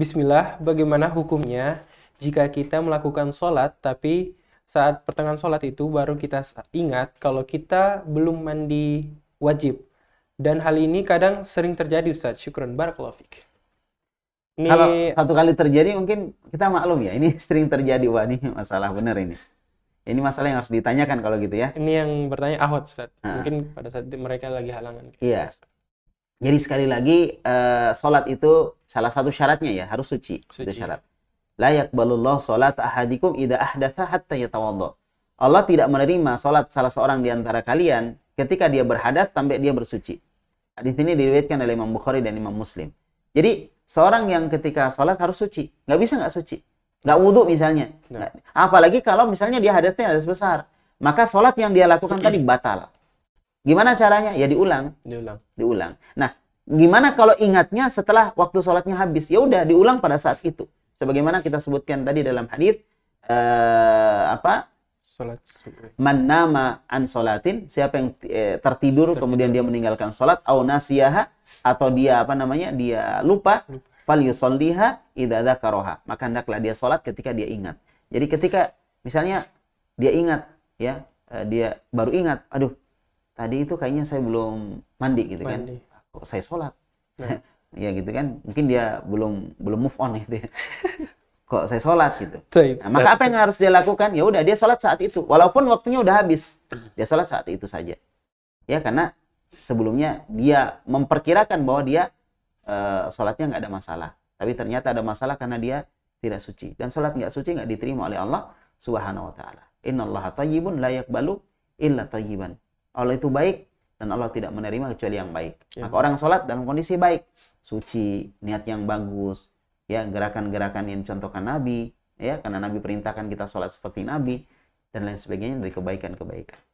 Bismillah, bagaimana hukumnya jika kita melakukan sholat tapi saat pertengahan sholat itu baru kita ingat kalau kita belum mandi wajib. Dan hal ini kadang sering terjadi Ustaz. Syukron fik. Ini... Kalau satu kali terjadi mungkin kita maklum ya. Ini sering terjadi. Wah ini masalah benar ini. Ini masalah yang harus ditanyakan kalau gitu ya. Ini yang bertanya Ahwat Ustaz. Ha. Ah. Mungkin pada saat mereka lagi halangan. Iya. Yeah. Jadi sekali lagi uh, eh, salat itu salah satu syaratnya ya harus suci. suci. Itu syarat. Layak balulloh salat ahadikum ida ahdatha hatta yatawadda. Allah tidak menerima salat salah seorang di antara kalian ketika dia berhadat sampai dia bersuci. Di sini diriwayatkan oleh Imam Bukhari dan Imam Muslim. Jadi seorang yang ketika salat harus suci, nggak bisa nggak suci. Nggak wudhu misalnya. Nah. Apalagi kalau misalnya dia hadatnya ada sebesar, Maka salat yang dia lakukan tadi batal. Gimana caranya? Ya diulang. Diulang. Diulang. Nah, gimana kalau ingatnya setelah waktu sholatnya habis? Ya udah diulang pada saat itu. Sebagaimana kita sebutkan tadi dalam hadis uh, apa? Sholat. Man nama an solatin, siapa yang eh, tertidur, tertidur kemudian dia meninggalkan sholat, au nasiyaha atau dia apa namanya? Dia lupa, fal yusolliha idada karoha. Maka hendaklah dia sholat ketika dia ingat. Jadi ketika misalnya dia ingat ya, eh, dia baru ingat, aduh tadi itu kayaknya saya belum mandi gitu kan. mandi. kan kok saya sholat nah. ya gitu kan mungkin dia belum belum move on gitu ya kok saya sholat gitu nah, maka apa yang harus dia lakukan ya udah dia sholat saat itu walaupun waktunya udah habis dia sholat saat itu saja ya karena sebelumnya dia memperkirakan bahwa dia uh, sholatnya nggak ada masalah tapi ternyata ada masalah karena dia tidak suci dan sholat nggak suci nggak diterima oleh Allah subhanahu wa taala inna layak la yakbalu illa tayyiban Allah itu baik dan Allah tidak menerima kecuali yang baik. Ya. Maka orang sholat dalam kondisi baik, suci, niat yang bagus, ya gerakan-gerakan yang contohkan Nabi, ya karena Nabi perintahkan kita sholat seperti Nabi dan lain sebagainya dari kebaikan-kebaikan.